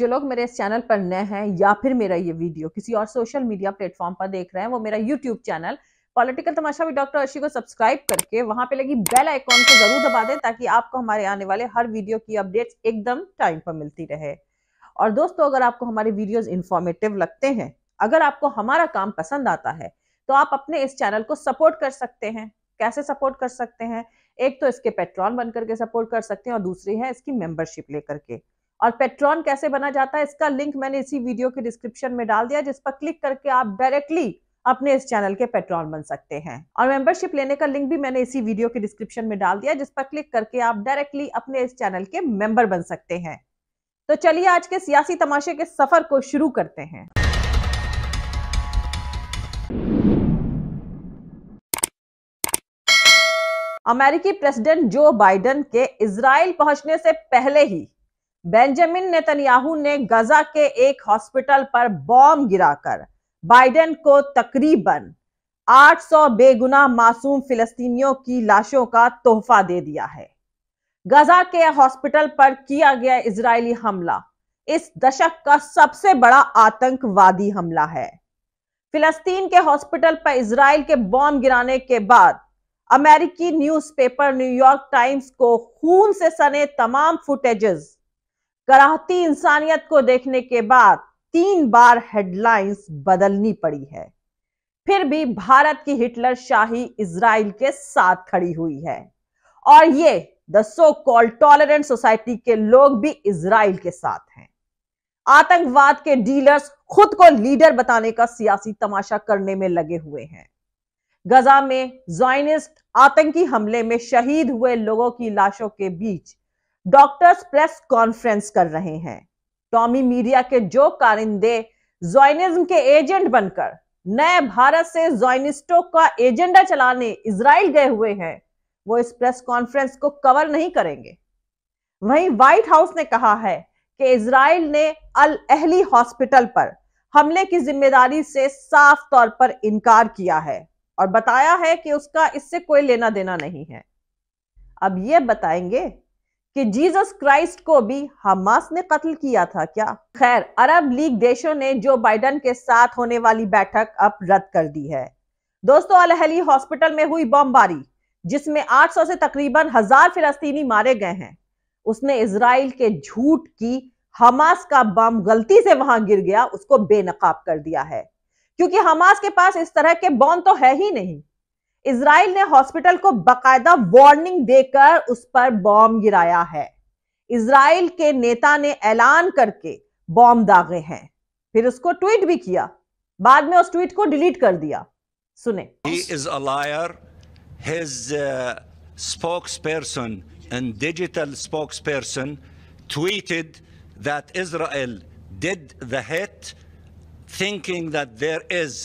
जो लोग मेरे इस चैनल पर नए हैं या फिर मेरा ये वीडियो किसी और सोशल मीडिया प्लेटफॉर्म पर देख रहे हैं वो मेरा यूट्यूब चैनल पॉलिटिकल तमाशा भी डॉक्टर अर्शी को सब्सक्राइब करके वहां पे लगी बेल आइकॉन को जरूर दबा दें ताकि आपको हमारे आने वाले हर वीडियो की अपडेट्स एकदम टाइम पर मिलती रहे और दोस्तों अगर आपको हमारे वीडियोस इन्फॉर्मेटिव लगते हैं अगर आपको हमारा काम पसंद आता है तो आप अपने इस चैनल को सपोर्ट कर सकते हैं कैसे सपोर्ट कर सकते हैं एक तो इसके पेट्रॉन बनकर के सपोर्ट कर सकते हैं और दूसरी है इसकी मेंबरशिप लेकर के और पेट्रॉन कैसे बना जाता है इसका लिंक मैंने इसी वीडियो के डिस्क्रिप्शन में डाल दिया जिस पर क्लिक करके आप डायरेक्टली अपने इस चैनल के पेट्रॉन बन सकते हैं और मेंबरशिप लेने का लिंक भी मैंने इसी वीडियो के डिस्क्रिप्शन में डाल दिया जिस पर क्लिक करके आप डायरेक्टली अपने इस चैनल के मेंबर बन सकते हैं तो चलिए आज के सियासी तमाशे के सफर को शुरू करते हैं अमेरिकी प्रेसिडेंट जो बाइडेन के इसराइल पहुंचने से पहले ही बेंजामिन नेतन्याहू ने गजा के एक हॉस्पिटल पर बॉम्ब गिराकर बाइडेन को तकरीबन 800 बेगुनाह मासूम फिलिस्तीनियों की लाशों का तोहफा दे दिया है गजा के हॉस्पिटल पर किया गया इजरायली हमला इस दशक का सबसे बड़ा आतंकवादी हमला है फिलिस्तीन के हॉस्पिटल पर इसराइल के बॉम्ब गिराने के बाद अमेरिकी न्यूज़पेपर न्यूयॉर्क टाइम्स को खून से सने तमाम फुटेजेस कराहती इंसानियत को देखने के बाद तीन बार हेडलाइंस बदलनी पड़ी है फिर भी भारत की हिटलर शाही इसराइल के साथ खड़ी हुई है और ये the so called tolerant society के लोग भी इसराइल के साथ हैं आतंकवाद के डीलर्स खुद को लीडर बताने का सियासी तमाशा करने में लगे हुए हैं गजा में जॉइनिस्ट आतंकी हमले में शहीद हुए लोगों की लाशों के बीच डॉक्टर्स प्रेस कॉन्फ्रेंस कर रहे हैं टॉमी मीडिया के जो कारिंदे जॉइनिज्म के एजेंट बनकर नए भारत से जॉइनिस्टों का एजेंडा चलाने इसराइल गए हुए हैं वो इस प्रेस कॉन्फ्रेंस को कवर नहीं करेंगे वहीं व्हाइट हाउस ने कहा है कि इसराइल ने अल अहली हॉस्पिटल पर हमले की जिम्मेदारी से साफ तौर पर इनकार किया है और बताया है कि उसका इससे कोई लेना देना नहीं है अब ये बताएंगे कि जीसस क्राइस्ट को भी हमास ने कत्ल किया था क्या खैर अरब लीग देशों ने जो बाइडन के साथ होने वाली बैठक अब रद्द कर दी है दोस्तों अलहली हॉस्पिटल में हुई बमबारी जिसमें 800 से तकरीबन हजार फिलस्तीनी मारे गए हैं उसने इसराइल के झूठ की हमास का बम गलती से वहां गिर गया उसको बेनकाब कर दिया है क्योंकि हमास के पास इस तरह के बॉम्ब तो है ही नहीं इसराइल ने हॉस्पिटल को बाकायदा वार्निंग देकर उस पर बॉम्ब गिराया है इसराइल के नेता ने ऐलान करके बॉम्ब दागे हैं फिर उसको ट्वीट भी किया बाद में उस ट्वीट को डिलीट कर दिया सुने uh, spokesperson and digital spokesperson tweeted that Israel did the hit thinking that there is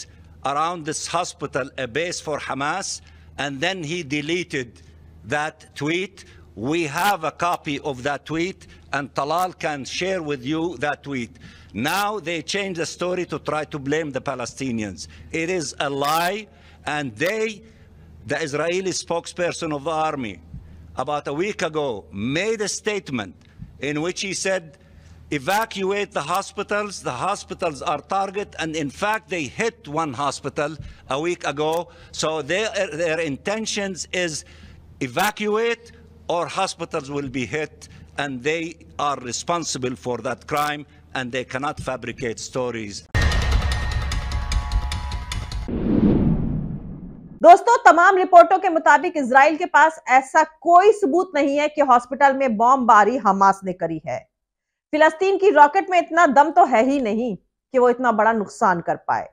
around this hospital a base for Hamas, and then he deleted that tweet. We have a copy of that tweet, and Talal can share with you that tweet. Now they change the story to try to blame the Palestinians. It is a lie, and they, the Israeli spokesperson of the army, about a week ago, made a statement in which he said evacuate the hospitals. The hospitals are target, and in fact, they hit one hospital a week ago. So their, their intentions is evacuate or hospitals will be hit, and they are responsible for that crime, and they cannot fabricate stories. दोस्तों तमाम रिपोर्टों के मुताबिक Israel के पास ऐसा कोई सबूत नहीं है कि हॉस्पिटल में बॉम्बबारी हमास ने करी है फिलस्तीन की रॉकेट में इतना दम तो है ही नहीं कि वो इतना बड़ा नुकसान कर पाए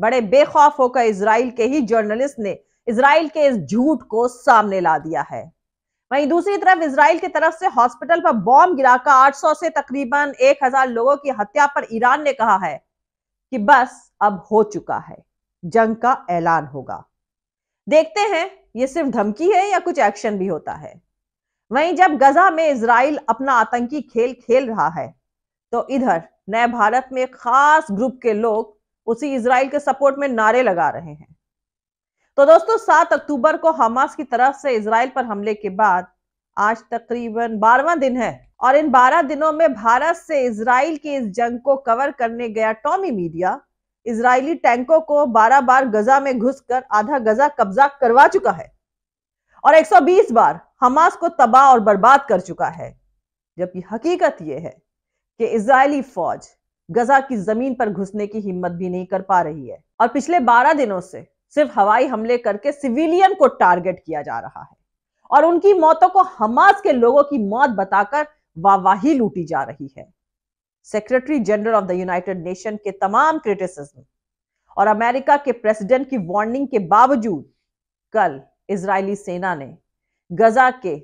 बड़े बेखौफ होकर इसराइल के ही जर्नलिस्ट ने इसराइल के इस झूठ को सामने ला दिया है वहीं दूसरी तरफ इसराइल की तरफ से हॉस्पिटल पर बॉम्ब गिराकर 800 से तकरीबन 1000 लोगों की हत्या पर ईरान ने कहा है कि बस अब हो चुका है जंग का ऐलान होगा देखते हैं ये सिर्फ धमकी है या कुछ एक्शन भी होता है वहीं जब गजा में इसराइल अपना आतंकी खेल खेल रहा है तो इधर नए भारत में एक खास ग्रुप के लोग उसी इसराइल के सपोर्ट में नारे लगा रहे हैं तो दोस्तों सात अक्टूबर को हमास की तरफ से इसराइल पर हमले के बाद आज तकरीबन बारवा दिन है और इन बारह दिनों में भारत से इसराइल की इस जंग को कवर करने गया टॉमी मीडिया इसराइली टैंकों को बारह बार गजा में घुसकर आधा गजा कब्जा करवा चुका है और 120 बार हमास को तबाह और बर्बाद कर चुका है जबकि हकीकत यह है कि इसराइली फौज गजा की जमीन पर घुसने की हिम्मत भी नहीं कर पा रही है और पिछले 12 दिनों से सिर्फ हवाई हमले करके सिविलियन को टारगेट किया जा रहा है और उनकी मौतों को हमास के लोगों की मौत बताकर वाहवाही लूटी जा रही है secretary general of the United Nation के तमाम क्रिटिसिज्म और अमेरिका के प्रेसिडेंट की वार्निंग के बावजूद कल इजरायली सेना ने गजा के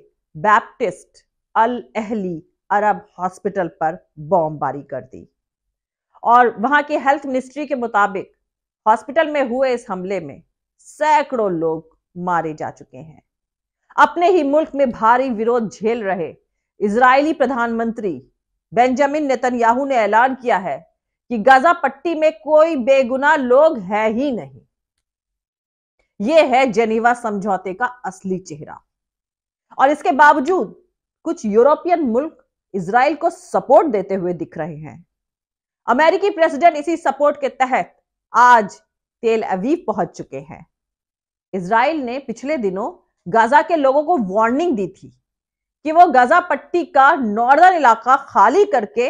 Baptist al Ahli Arab hospital पर बमबारी कर दी और वहां के हेल्थ मिनिस्ट्री के मुताबिक हॉस्पिटल में हुए इस हमले में सैकड़ों लोग मारे जा चुके हैं अपने ही मुल्क में भारी विरोध झेल रहे इजरायली प्रधानमंत्री बेंजामिन नेतन्याहू ने ऐलान किया है कि गाजा पट्टी में कोई बेगुनाह लोग है ही नहीं यह है जेनेवा समझौते का असली चेहरा और इसके बावजूद कुछ यूरोपियन मुल्क इसराइल को सपोर्ट देते हुए दिख रहे हैं अमेरिकी प्रेसिडेंट इसी सपोर्ट के तहत आज तेल अवीव पहुंच चुके हैं इसराइल ने पिछले दिनों गाजा के लोगों को वार्निंग दी थी कि वो गाजा पट्टी का नॉर्दर्न इलाका खाली करके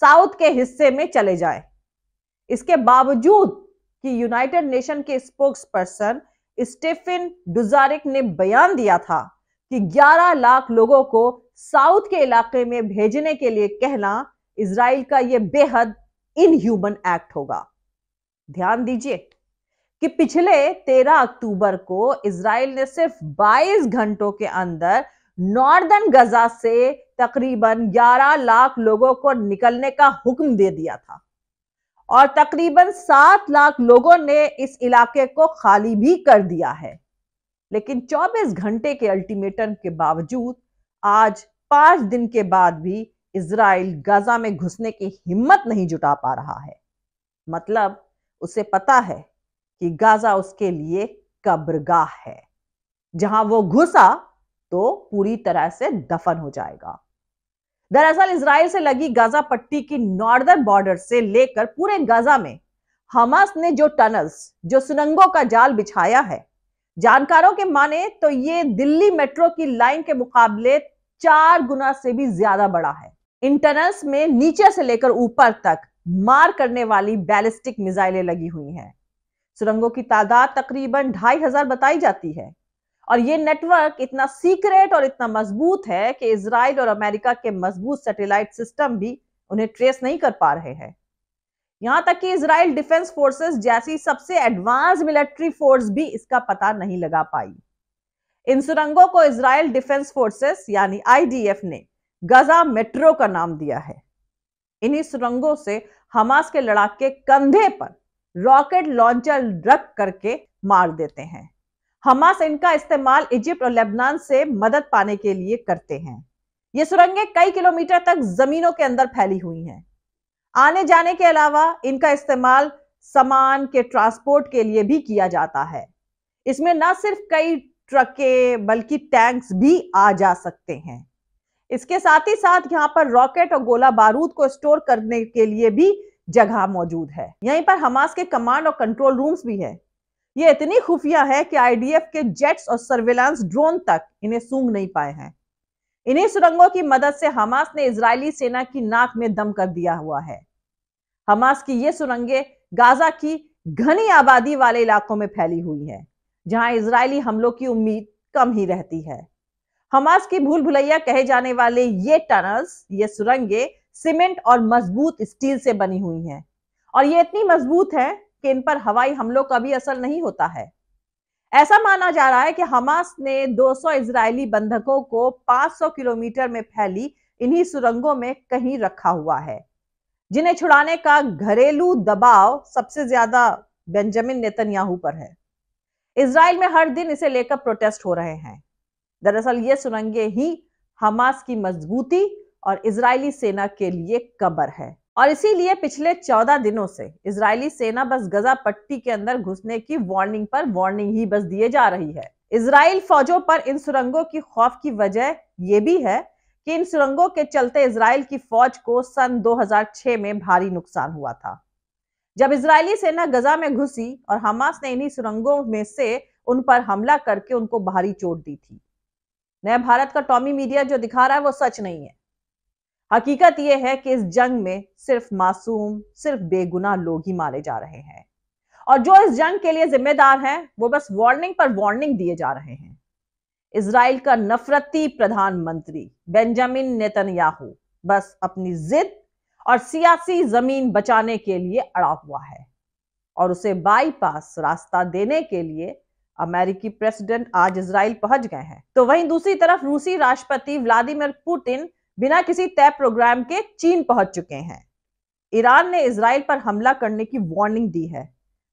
साउथ के हिस्से में चले जाए इसके बावजूद कि यूनाइटेड नेशन के स्पोक्स पर्सन स्टेफिन डुजारिक ने बयान दिया था कि 11 लाख लोगों को साउथ के इलाके में भेजने के लिए कहना इसराइल का यह बेहद इनह्यूमन एक्ट होगा ध्यान दीजिए कि पिछले 13 अक्टूबर को इसराइल ने सिर्फ 22 घंटों के अंदर नॉर्दर्न गजा से तकरीबन 11 लाख लोगों को निकलने का हुक्म दे दिया था और तकरीबन सात लाख लोगों ने इस इलाके को खाली भी कर दिया है लेकिन 24 घंटे के अल्टीमेटम के बावजूद आज पांच दिन के बाद भी इसराइल गाजा में घुसने की हिम्मत नहीं जुटा पा रहा है मतलब उसे पता है कि गाजा उसके लिए कब्रगाह है जहां वो घुसा तो पूरी तरह से दफन हो जाएगा दरअसल इसराइल से लगी गाजा पट्टी की नॉर्दर्न बॉर्डर से लेकर पूरे गाजा में हमास ने जो टनल्स जो सुरंगों का जाल बिछाया है जानकारों के माने तो ये दिल्ली मेट्रो की लाइन के मुकाबले चार गुना से भी ज्यादा बड़ा है इन टनल्स में नीचे से लेकर ऊपर तक मार करने वाली बैलिस्टिक मिसाइलें लगी हुई हैं सुरंगों की तादाद तकरीबन ढाई हजार बताई जाती है और ये नेटवर्क इतना सीक्रेट और इतना मजबूत है कि इसराइल और अमेरिका के मजबूत सैटेलाइट सिस्टम भी उन्हें ट्रेस नहीं कर पा रहे हैं यहां तक कि इसराइल डिफेंस फोर्सेस जैसी सबसे एडवांस मिलिट्री फोर्स भी इसका पता नहीं लगा पाई इन सुरंगों को इसराइल डिफेंस फोर्सेस यानी आईडीएफ ने गजा मेट्रो का नाम दिया है इन्हीं सुरंगों से हमास के लड़ाके कंधे पर रॉकेट लॉन्चर रख करके मार देते हैं हमास इनका इस्तेमाल इजिप्ट और लेबनान से मदद पाने के लिए करते हैं ये सुरंगें कई किलोमीटर तक जमीनों के अंदर फैली हुई हैं आने जाने के अलावा इनका इस्तेमाल सामान के ट्रांसपोर्ट के लिए भी किया जाता है इसमें न सिर्फ कई ट्रकें बल्कि टैंक्स भी आ जा सकते हैं इसके साथ ही साथ यहाँ पर रॉकेट और गोला बारूद को स्टोर करने के लिए भी जगह मौजूद है यहीं पर हमास के कमांड और कंट्रोल रूम्स भी है ये इतनी खुफिया है कि आईडीएफ के जेट्स और सर्विलांस ड्रोन तक इन्हें सूंघ नहीं पाए हैं इन्हीं सुरंगों की मदद से हमास ने इजरायली सेना की नाक में दम कर दिया हुआ है हमास की ये सुरंगें गाजा की घनी आबादी वाले इलाकों में फैली हुई है जहां इजरायली हमलों की उम्मीद कम ही रहती है हमास की भूल भुलैया कहे जाने वाले ये टनल्स ये सुरंगें सीमेंट और मजबूत स्टील से बनी हुई हैं और ये इतनी मजबूत हैं इन पर हवाई हमलों का भी असर नहीं होता है ऐसा माना जा रहा है कि हमास ने 200 इसराइली बंधकों को 500 किलोमीटर में फैली इन्हीं सुरंगों में कहीं रखा हुआ है जिन्हें छुड़ाने का घरेलू दबाव सबसे ज्यादा बेंजामिन नेतन्याहू पर है इसराइल में हर दिन इसे लेकर प्रोटेस्ट हो रहे हैं दरअसल ये सुरंगें ही हमास की मजबूती और इजरायली सेना के लिए कबर है और इसीलिए पिछले चौदह दिनों से इजरायली सेना बस गजा पट्टी के अंदर घुसने की वार्निंग पर वार्निंग ही बस दिए जा रही है इसराइल फौजों पर इन सुरंगों की खौफ की वजह यह भी है कि इन सुरंगों के चलते इसराइल की फौज को सन 2006 में भारी नुकसान हुआ था जब इसराइली सेना गजा में घुसी और हमास ने इन्हीं सुरंगों में से उन पर हमला करके उनको भारी चोट दी थी नया भारत का टॉमी मीडिया जो दिखा रहा है वो सच नहीं है हकीकत यह है कि इस जंग में सिर्फ मासूम सिर्फ बेगुनाह लोग ही मारे जा रहे हैं और जो इस जंग के लिए जिम्मेदार हैं वो बस वार्निंग पर वार्निंग दिए जा रहे हैं इसराइल का नफरती प्रधानमंत्री बेंजामिन नेतन्याहू बस अपनी जिद और सियासी जमीन बचाने के लिए अड़ा हुआ है और उसे बाईपास रास्ता देने के लिए अमेरिकी प्रेसिडेंट आज इसराइल पहुंच गए हैं तो वहीं दूसरी तरफ रूसी राष्ट्रपति व्लादिमीर पुतिन बिना किसी तय प्रोग्राम के चीन पहुंच चुके हैं ईरान ने इसराइल पर हमला करने की वार्निंग दी है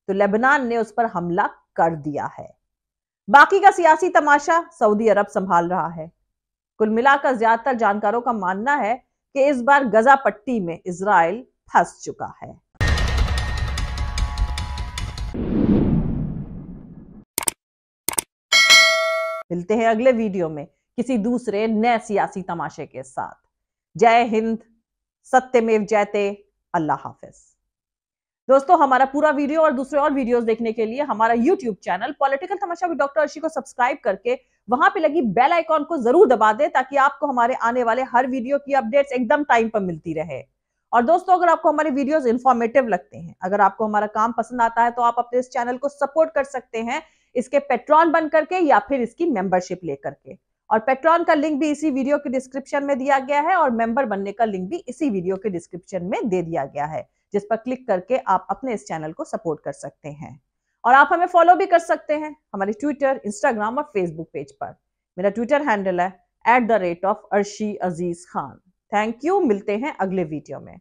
तो लेबनान ने उस पर हमला कर दिया है बाकी का सियासी तमाशा सऊदी अरब संभाल रहा है कुल मिलाकर ज्यादातर जानकारों का मानना है कि इस बार गजा पट्टी में इसराइल फंस चुका है मिलते हैं अगले वीडियो में किसी दूसरे नए सियासी तमाशे के साथ जय हिंद सत्यमेव जयते अल्लाह हाफिज दोस्तों हमारा पूरा वीडियो और दूसरे और वीडियोस देखने के लिए हमारा यूट्यूब चैनल पॉलिटिकल तमाशा भी डॉक्टर अर्शी को सब्सक्राइब करके वहां पे लगी बेल आइकॉन को जरूर दबा दें ताकि आपको हमारे आने वाले हर वीडियो की अपडेट्स एकदम टाइम पर मिलती रहे और दोस्तों अगर आपको हमारे वीडियोस इन्फॉर्मेटिव लगते हैं अगर आपको हमारा काम पसंद आता है तो आप अपने इस चैनल को सपोर्ट कर सकते हैं इसके पेट्रॉन बन करके या फिर इसकी मेंबरशिप लेकर के और पेट्रॉन का लिंक भी इसी वीडियो के डिस्क्रिप्शन में दिया गया है और मेंबर बनने का लिंक भी इसी वीडियो के डिस्क्रिप्शन में दे दिया गया है जिस पर क्लिक करके आप अपने इस चैनल को सपोर्ट कर सकते हैं और आप हमें फॉलो भी कर सकते हैं हमारे ट्विटर इंस्टाग्राम और फेसबुक पेज पर मेरा ट्विटर हैंडल है at the rate of Arshi Aziz Khan thank you मिलते हैं अगले वीडियो में